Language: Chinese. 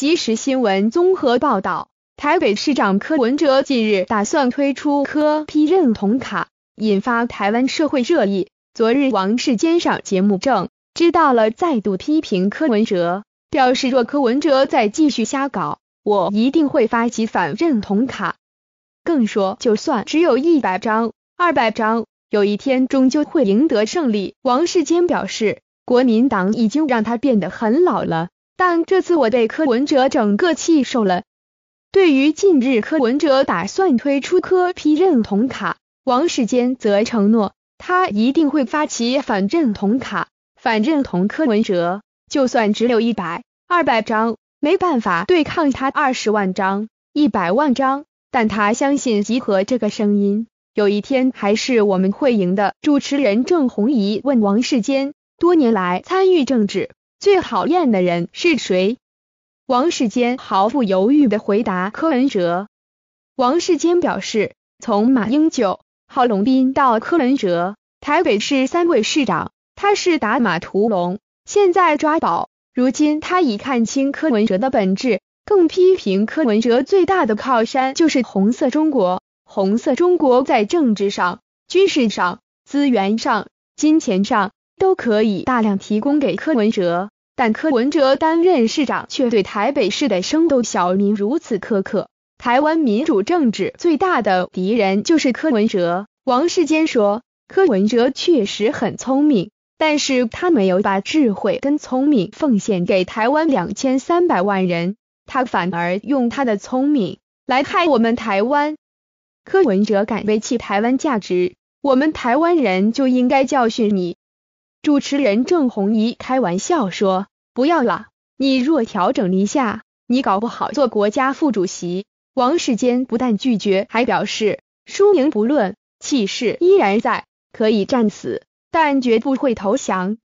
即时新闻综合报道，台北市长柯文哲近日打算推出柯批认同卡，引发台湾社会热议。昨日王世坚上节目正知道了，再度批评柯文哲，表示若柯文哲再继续瞎搞，我一定会发起反认同卡。更说就算只有一百张、二百张，有一天终究会赢得胜利。王世坚表示，国民党已经让他变得很老了。但这次我被柯文哲整个气受了。对于近日柯文哲打算推出柯批认同卡，王世坚则承诺，他一定会发起反认同卡，反认同柯文哲。就算只有一百、二百张，没办法对抗他二十万张、一百万张，但他相信集合这个声音，有一天还是我们会赢的。主持人郑红怡问王世坚，多年来参与政治。最讨厌的人是谁？王世坚毫不犹豫的回答：“柯文哲。”王世坚表示，从马英九、郝龙斌到柯文哲，台北市三位市长，他是打马屠龙，现在抓宝。如今他已看清柯文哲的本质，更批评柯文哲最大的靠山就是红色中国。红色中国在政治上、军事上、资源上、金钱上。都可以大量提供给柯文哲，但柯文哲担任市长却对台北市的生斗小民如此苛刻。台湾民主政治最大的敌人就是柯文哲。王世坚说，柯文哲确实很聪明，但是他没有把智慧跟聪明奉献给台湾两千三百万人，他反而用他的聪明来害我们台湾。柯文哲敢背弃台湾价值，我们台湾人就应该教训你。主持人郑红怡开玩笑说：“不要了，你若调整一下，你搞不好做国家副主席。”王世坚不但拒绝，还表示，输赢不论，气势依然在，可以战死，但绝不会投降。